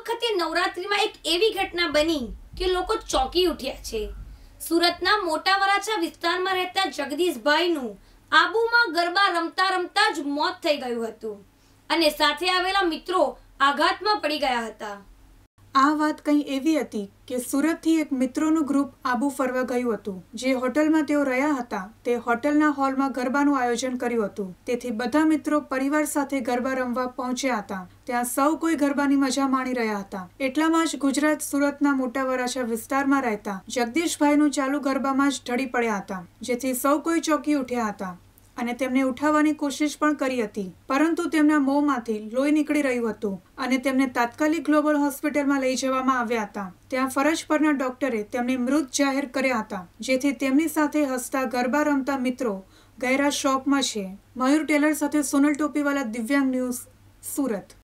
વખતે નવરાત્રિમાં એક એવી ઘટના બની કે લોકો ચોંકી ઉઠ્યા છે સુરતના મોટા વરાછા વિસ્તારમાં રહેતા જગદીશભાઈનું આબુમાં ગરબા રમતા રમતા જ મોત થઈ ગયું હતું અને સાથે આવેલા મિત્રો આઘાતમાં પડી ગયા હતા આ વાત કંઈ એવી હતી કે સુરતથી એક મિત્રોનું ગ્રુપ આબુ ફરવા ગયું હતું જે હોટલમાં તેઓ રહ્યા હતા તે હોટલના હોલમાં ગરબાનું આયોજન કર્યું હતું તેથી બધા મિત્રો પરિવાર સાથે ગરબા રમવા પહોંચ્યા હતા ત્યાં સૌ કોઈ ગરબાની મજા માણી રહ્યા હતા એટલામાં જ ગુજરાત સુરતના મોટા વરાછા વિસ્તારમાં રહેતા જગદીશભાઈનું ચાલુ ગરબામાં જ ઢળી પડ્યા હતા જેથી સૌ કોઈ ચોકી ઉઠ્યા હતા અને તેમને ઉઠાવવાની કોશિશ પણ કરી હતી પરંતુ તેમના મોંમાંથી લોહી નીકળી રહ્યું હતું અને તેમને તાત્કાલિક ગ્લોબલ હોસ્પિટલમાં લઈ જવામાં આવ્યા હતા ત્યાં ફરજ પરના ડોક્ટરે તેમને મૃત જાહેર કર્યા હતા જેથી તેમની સાથે હસતા ગરબા રમતા મિત્રો ગહેરા શોકમાં છે મયુર ટેલર સાથે સોનલ ટોપીવાલા દિવ્યાંગ ન્યૂઝ સુરત